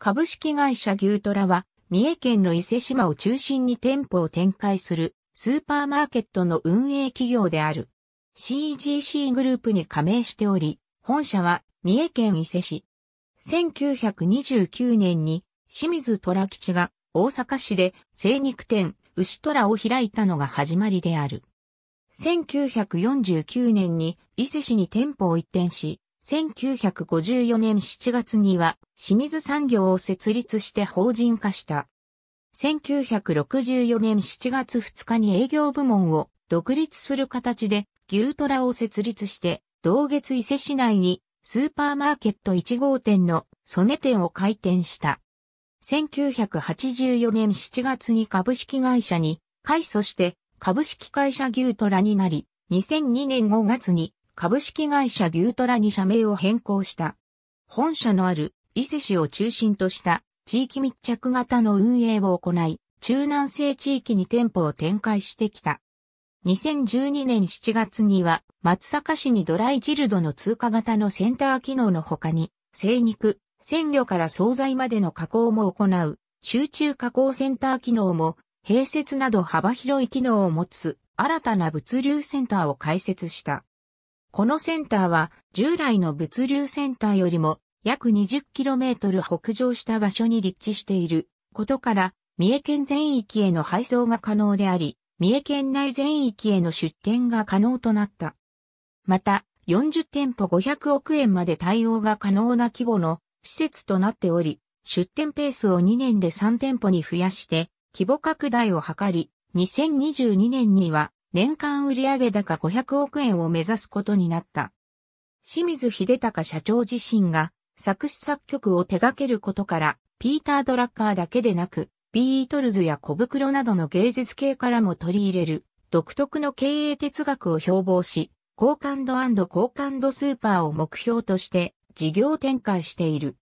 株式会社牛トラは、三重県の伊勢島を中心に店舗を展開するスーパーマーケットの運営企業である。CGC グループに加盟しており、本社は三重県伊勢市。1929年に清水虎吉が大阪市で精肉店牛虎を開いたのが始まりである。1949年に伊勢市に店舗を移転し、1954年7月には清水産業を設立して法人化した。1964年7月2日に営業部門を独立する形で牛虎を設立して、同月伊勢市内にスーパーマーケット1号店のソネ店を開店した。1984年7月に株式会社に改組して株式会社牛虎になり、2002年5月に株式会社牛虎に社名を変更した。本社のある伊勢市を中心とした地域密着型の運営を行い、中南西地域に店舗を展開してきた。2012年7月には松阪市にドライジルドの通過型のセンター機能の他に、精肉、鮮魚から惣菜までの加工も行う、集中加工センター機能も、併設など幅広い機能を持つ新たな物流センターを開設した。このセンターは従来の物流センターよりも約 20km 北上した場所に立地していることから三重県全域への配送が可能であり、三重県内全域への出店が可能となった。また、40店舗500億円まで対応が可能な規模の施設となっており、出店ペースを2年で3店舗に増やして、規模拡大を図り、2022年には年間売上高500億円を目指すことになった。清水秀隆社長自身が作詞作曲を手掛けることから、ピーター・ドラッカーだけでなく、ビートルズや小袋などの芸術系からも取り入れる、独特の経営哲学を標榜し、好感度好感度スーパーを目標として事業展開している。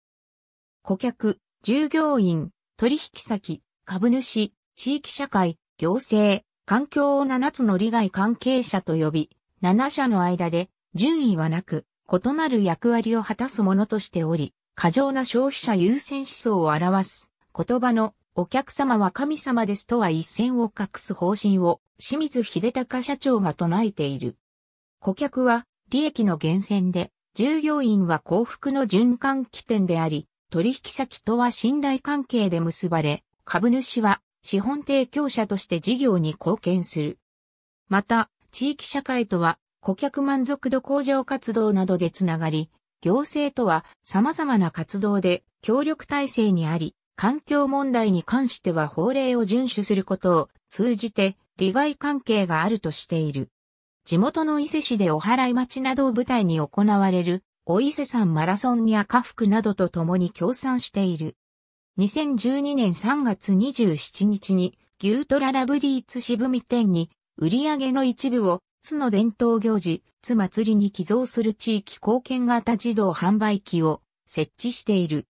顧客、従業員、取引先、株主、地域社会、行政、環境を7つの利害関係者と呼び、7社の間で順位はなく、異なる役割を果たすものとしており、過剰な消費者優先思想を表す言葉のお客様は神様ですとは一線を画す方針を清水秀隆社長が唱えている。顧客は利益の源泉で、従業員は幸福の循環起点であり、取引先とは信頼関係で結ばれ、株主は資本提供者として事業に貢献する。また、地域社会とは顧客満足度向上活動などでつながり、行政とは様々な活動で協力体制にあり、環境問題に関しては法令を遵守することを通じて利害関係があるとしている。地元の伊勢市でお払い町などを舞台に行われる、お伊勢山マラソンや家福などと共に協賛している。2012年3月27日に牛トララブリーツ渋見店に売り上げの一部を津の伝統行事、津祭りに寄贈する地域貢献型自動販売機を設置している。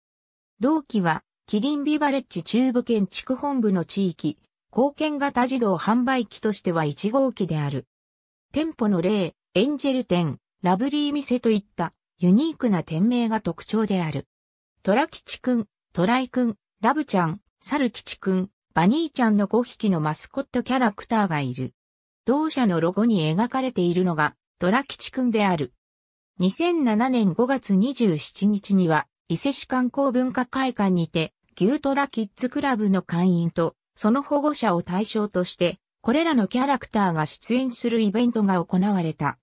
同期は、キリンビバレッジ中部建築本部の地域、貢献型自動販売機としては1号機である。店舗の例、エンジェル店、ラブリー店といったユニークな店名が特徴である。トラ吉チ君、トライくん、ラブちゃん、サルキチくん、バニーちゃんの5匹のマスコットキャラクターがいる。同社のロゴに描かれているのが、ドラチくんである。2007年5月27日には、伊勢市観光文化会館にて、牛トラキッズクラブの会員と、その保護者を対象として、これらのキャラクターが出演するイベントが行われた。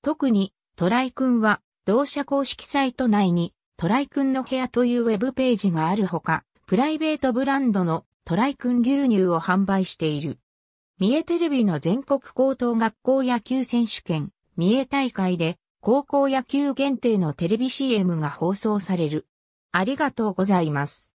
特に、トライくんは、同社公式サイト内に、トライくんの部屋というウェブページがあるほか、プライベートブランドのトライくん牛乳を販売している。三重テレビの全国高等学校野球選手権、三重大会で高校野球限定のテレビ CM が放送される。ありがとうございます。